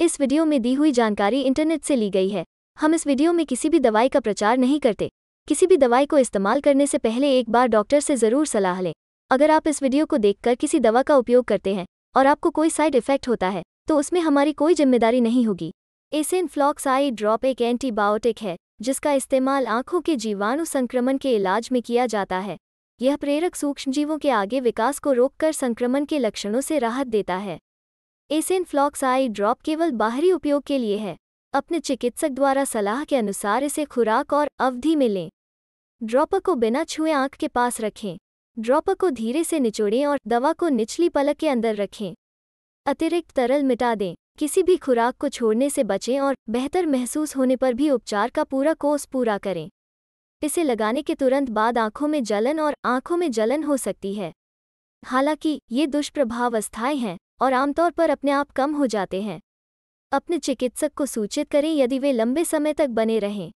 इस वीडियो में दी हुई जानकारी इंटरनेट से ली गई है हम इस वीडियो में किसी भी दवाई का प्रचार नहीं करते किसी भी दवाई को इस्तेमाल करने से पहले एक बार डॉक्टर से ज़रूर सलाह लें अगर आप इस वीडियो को देखकर किसी दवा का उपयोग करते हैं और आपको कोई साइड इफेक्ट होता है तो उसमें हमारी कोई जिम्मेदारी नहीं होगी एसिन फ्लॉक्स आई ड्रॉप एक एंटीबायोटिक है जिसका इस्तेमाल आंखों के जीवाणु संक्रमण के इलाज में किया जाता है यह प्रेरक सूक्ष्मजीवों के आगे विकास को रोककर संक्रमण के लक्षणों से राहत देता है एसिन फ्लॉक्स आई ड्रॉप केवल बाहरी उपयोग के लिए है अपने चिकित्सक द्वारा सलाह के अनुसार इसे खुराक और अवधि में लें ड्रॉपर को बिना छुए आंख के पास रखें ड्रॉपर को धीरे से निचोड़ें और दवा को निचली पलक के अंदर रखें अतिरिक्त तरल मिटा दें किसी भी खुराक को छोड़ने से बचें और बेहतर महसूस होने पर भी उपचार का पूरा कोर्स पूरा करें इसे लगाने के तुरंत बाद आंखों में जलन और आंखों में जलन हो सकती है हालांकि ये दुष्प्रभाव अस्थायी हैं और आमतौर पर अपने आप कम हो जाते हैं अपने चिकित्सक को सूचित करें यदि वे लंबे समय तक बने रहें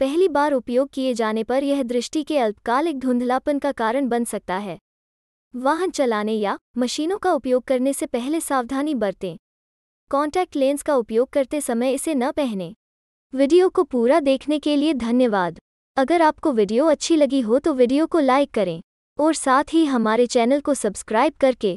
पहली बार उपयोग किए जाने पर यह दृष्टि के अल्पकालिक धुंधलापन का कारण बन सकता है वाहन चलाने या मशीनों का उपयोग करने से पहले सावधानी बरतें कॉन्टैक्ट लेंस का उपयोग करते समय इसे न पहने वीडियो को पूरा देखने के लिए धन्यवाद अगर आपको वीडियो अच्छी लगी हो तो वीडियो को लाइक करें और साथ ही हमारे चैनल को सब्सक्राइब करके